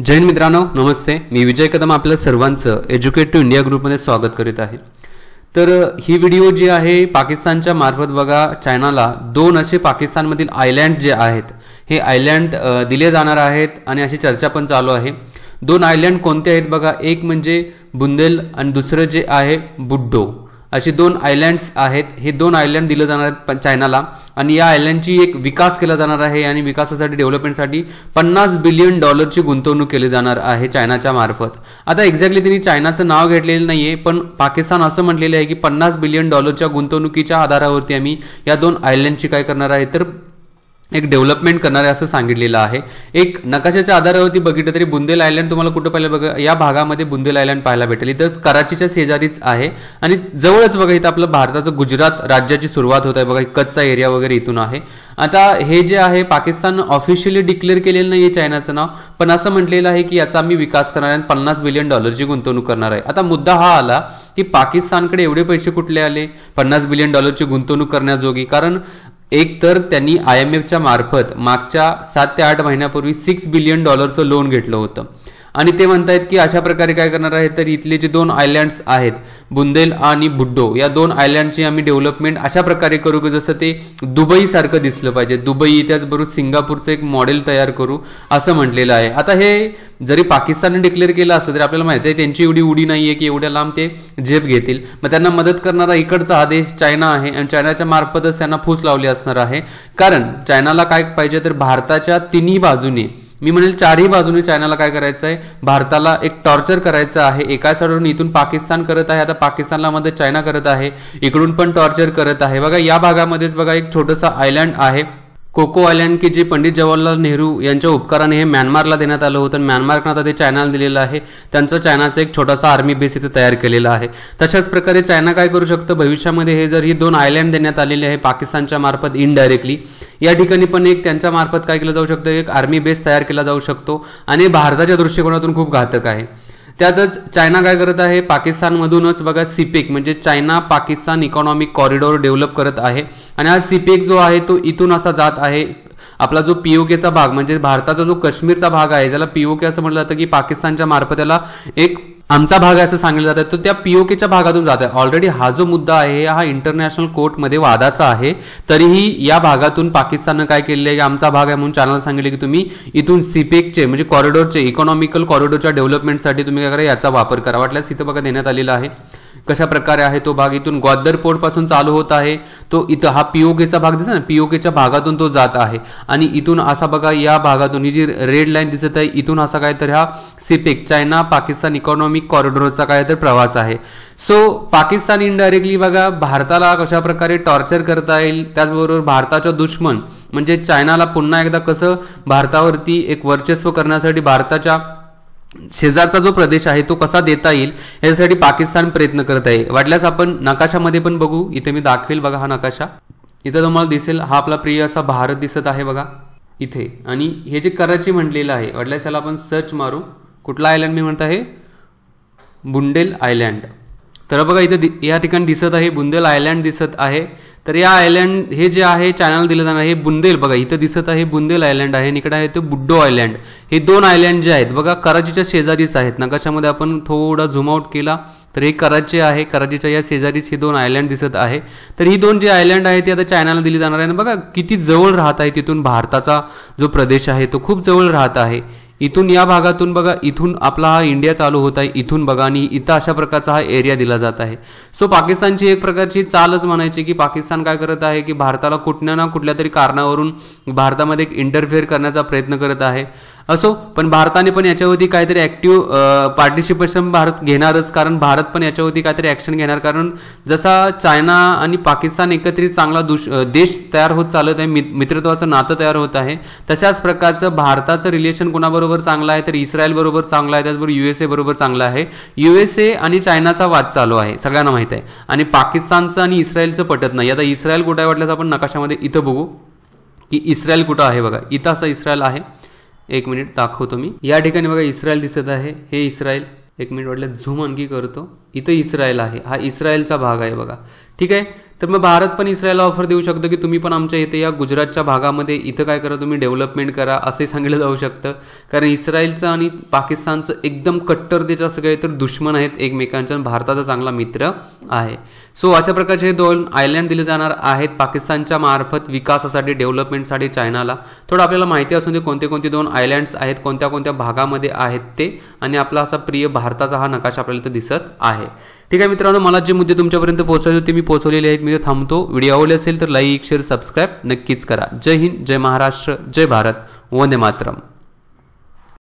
जैन मित्रांनो नमस्ते मी विजय कदम आपल्या सर्वांचं एज्युकेट टू इंडिया ग्रुपमध्ये स्वागत करीत आहे तर ही व्हिडिओ जी आहे पाकिस्तानच्या मार्फत बघा चायनाला दोन असे पाकिस्तानमधील आयलँड जे आहेत हे आयलँड दिले जाणार आहेत आणि अशी चर्चा पण चालू आहे दोन आयलँड कोणते आहेत बघा एक म्हणजे बुंदेल आणि दुसरं जे आहे बुड्डो असे दोन आयलँड्स आहेत हे दोन आयलँड दिलं जाणार आहेत चायनाला आणि या आयलँडची एक विकास केला जाणार आहे आणि विकासासाठी डेव्हलपमेंटसाठी पन्नास बिलियन डॉलरची गुंतवणूक केली जाणार आहे चायनाच्या मार्फत आता एक्झॅक्टली त्यांनी चायनाचं नाव घेतलेलं नाहीये पण पाकिस्तान असं म्हटलेलं आहे की पन्नास बिलियन डॉलरच्या गुंतवणुकीच्या आधारावरती आम्ही या दोन आयलँडची काय करणार आहे तर एक डेव्हलपमेंट करणार आहे असं सांगितलेलं आहे एक नकाशाच्या आधारावरती बघितलं तरी बुंदेल आयलंड तुम्हाला कुठं पाहिलं बघा या भागामध्ये बुंदेल आयलंड पाहायला भेटेल इथं कराचीच्या शेजारीच आहे आणि जवळच बघा इथं आपलं भारताचं गुजरात राज्याची सुरुवात होत आहे बघा कच्चा एरिया वगैरे इथून आहे आता हे जे आहे पाकिस्तान ऑफिशियली डिक्लेअर केलेलं नाही आहे चायनाचं नाव पण असं म्हटलेलं आहे की याचा आम्ही विकास करणार आहे पन्नास बिलियन डॉलरची गुंतवणूक करणार आहे आता मुद्दा हा आला की पाकिस्तानकडे एवढे पैसे कुठले आले पन्नास बिलियन डॉलरची गुंतवणूक करण्याजोगी कारण एक तर त्यांनी आय एम एफच्या मार्फत मागच्या सात ते आठ महिन्यापूर्वी सिक्स बिलियन डॉलरचं लोन घेतलं होतं आणि ते म्हणतायत की अशा प्रकारे काय करणार आहे तर इथले जे दोन आयलँड्स आहेत बुंदेल आणि बुड्डो या दोन आयलँडची आम्ही डेव्हलपमेंट अशा प्रकारे करू की जसं ते दुबईसारखं दिसलं पाहिजे दुबई त्याचबरोबर सिंगापूरचं एक मॉडेल तयार करू असं म्हटलेलं आहे आता हे जरी पाकिस्तानने डिक्लेअर केलं असलं तरी आपल्याला माहिती आहे त्यांची एवढी उडी नाही आहे की एवढ्या लांब ते झेप घेतील मग त्यांना मदत करणारा इकडचा हा देश चायना आहे आणि चायनाच्या मार्फतच त्यांना फूस लावली असणार आहे कारण चायनाला काय पाहिजे तर भारताच्या तिन्ही बाजूने मी म्हणेल चारही बाजूने चायनाला काय करायचं आहे भारताला एक टॉर्चर करायचं आहे एका साईडवरून इथून पाकिस्तान करत आहे आता पाकिस्तानला मध्ये चायना करत आहे इकडून पण टॉर्चर करत आहे बघा या भागामध्येच बघा एक छोटंसं आयलँड आहे कोको आयलँड की जे पंडित जवाहरलाल नेहरू यांच्या उपकाराने हे म्यानमारला देण्यात आलं होतं म्यानमारकनं आता ते चायनाला दिलेलं आहे त्यांचं चायनाचं एक छोटासा आर्मी बेस इथे तयार केलेला आहे तशाच प्रकारे चायना काय करू शकतं भविष्यामध्ये हे जर ही दोन आयलँड देण्यात आलेले आहे पाकिस्तानच्या मार्फत इनडायरेक्टली या ठिकाणी पण एक त्यांच्या मार्फत काय केलं जाऊ शकतं एक आर्मी बेस तयार केला जाऊ शकतो आणि भारताच्या दृष्टिकोनातून खूप घातक आहे त्यातच चायना काय करत आहे पाकिस्तानमधूनच बघा सिपेक e म्हणजे China Pakistan economic corridor develop करत आहे आणि हा सीपेक e जो आहे तो इथून असा जात आहे आपला जो पीओकेचा भाग म्हणजे भारताचा जो काश्मीरचा भाग आहे त्याला पीओके असं म्हटलं जातं की पाकिस्तानच्या मार्फत त्याला एक आमचा भाग असं सांगितलं आहे तर त्या पीओकेच्या भागातून जात आहे ऑलरेडी हा जो मुद्दा आहे हा इंटरनॅशनल कोर्टमध्ये वादाचा आहे तरीही या भागातून पाकिस्ताननं काय केलेलं आहे की आमचा भाग आहे म्हणून चॅनल सांगितले की तुम्ही इथून सीपेकचे e म्हणजे कॉरिडॉरचे इकॉनॉमिकल कॉरिडॉरच्या डेव्हलपमेंटसाठी तुम्ही काय करा याचा वापर करा वाटल्यास इथं बघा देण्यात आलेला आहे कशा प्रकारे आहे तो भाग इथून ग्वादर पोर्ट पासून चालू होत आहे तो इथं हा पीओकेचा भाग दिसत ना पीओकेच्या भागातून तो जात आहे आणि इथून असा बघा या भागातून ही जी रेड लाईन दिसत आहे इथून असा काय तर हा सिपेक चायना पाकिस्तान इकॉनॉमिक कॉरिडॉरचा काय तर प्रवास आहे सो पाकिस्तान इनडायरेक्टली बघा भारताला कशा प्रकारे टॉर्चर करता येईल त्याचबरोबर भारताचा दुश्मन म्हणजे चायनाला पुन्हा एकदा कसं भारतावरती एक वर्चस्व करण्यासाठी भारताच्या शेजारचा जो प्रदेश आहे तो कसा देता येईल यासाठी पाकिस्तान प्रयत्न करत आहे वाटल्यास आपण नकाशामध्ये पण बघू इथे मी दाखवेल बघा हा नकाशा इथं तुम्हाला दिसेल हा आपला प्रिय असा भारत दिसत आहे बघा इथे आणि हे जे कराची म्हटलेलं आहे वाटल्यास याला आपण सर्च मारू कुठला आयलंड मी म्हणत आहे बुंडेल आयलँड तर बघा इथं या ठिकाणी दिसत आहे बुंदेल आयलँड दिसत आहे तर या आयलँड हे जे आहे चॅनल दिलं जाणार हे बुंदेल बघा इथं दिसत आहे बुंदेल आयलँड आहे इकडे आहे ते बुड्डो आयलँड हे दोन आयलँड जे आहेत बघा कराचीच्या शेजारीच आहेत नकाशामध्ये आपण थोडा झुमआउट केला तर हे कराची आहे कराचीच्या या शेजारीच हे दोन आयलँड दिसत आहे तर ही दोन जे आयलँड आहे ते आता चायनाला दिली जाणार आहे ना बघा किती जवळ राहत आहे तिथून भारताचा जो प्रदेश आहे तो खूप जवळ राहत आहे इथून या भागातून बघा इथून आपला हा इंडिया चालू होत आहे इथून बघा आणि इथं अशा प्रकारचा हा एरिया दिला जात आहे सो पाकिस्तानची एक प्रकारची चालच म्हणायची की पाकिस्तान काय करत आहे की भारताला कुठल्या ना कुठल्या तरी कारणावरून भारतामध्ये एक इंटरफेअर करण्याचा प्रयत्न करत आहे असो पण भारताने पण याच्यावरती काहीतरी ऍक्टिव्ह पार्टिसिपेशन भारत घेणारच कारण भारत पण याच्यावरती काहीतरी ऍक्शन घेणार कारण जसा चायना आणि पाकिस्तान एकत्रित चांगला दुष देश तयार होत चालत आहे मित्रत्वाचं नातं तयार होत आहे तशाच प्रकारचं भारताचं रिलेशन कोणाबरोबर चांगलं आहे तर इस्रायलबरोबर चांगलं आहे त्याचबरोबर युएसए बरोबर चांगलं आहे युएसए आणि चायनाचा वाद चालू आहे सगळ्यांना माहीत आहे आणि पाकिस्तानचं आणि इस्रायलचं पटत नाही आता इस्रायल कुठं आहे आपण नकाशामध्ये इथं बघू की इस्रायल कुठं आहे बघा इथं असा इस्रायल आहे एक मिनिट दाखवतो मी या ठिकाणी बघा इस्रायल दिसत आहे हे इस्रायल एक मिनिट वाटलं झूम आणखी करतो इथं इस्रायल आहे हा इस्रायलचा भाग आहे बघा ठीक आहे तर मग भारत पण इस्रायलला ऑफर देऊ शकतो की तुम्ही पण आमच्या इथे या गुजरातच्या भागामध्ये इथं काय करा तुम्ही डेव्हलपमेंट करा असे सांगितलं जाऊ शकतं कारण इस्रायलचं आणि पाकिस्तानचं एकदम कट्टरतेचं सगळे तर दुश्मन आहेत एकमेकांच्या भारताचा चांगला मित्र आहे सो अशा प्रकारचे हे दोन आयलँड दिले जाणार आहेत पाकिस्तानच्या मार्फत विकासासाठी डेव्हलपमेंटसाठी चायनाला थोडं आपल्याला माहिती असून दे कोणते कोणते दोन आयलँड्स आहेत कोणत्या कोणत्या भागामध्ये आहेत ते आणि आपला असा प्रिय भारताचा हा नकाशा आपल्याला इथं दिसत आहे ठीक आहे मित्रांनो मला जे मुद्दे तुमच्यापर्यंत पोहोचवले होते मी पोहोचवलेले आहेत मी थांबतो व्हिडिओ आवडले असेल तर लाईक शेअर सबस्क्राईब नक्कीच करा जय हिंद जय महाराष्ट्र जय भारत वंदे मातरम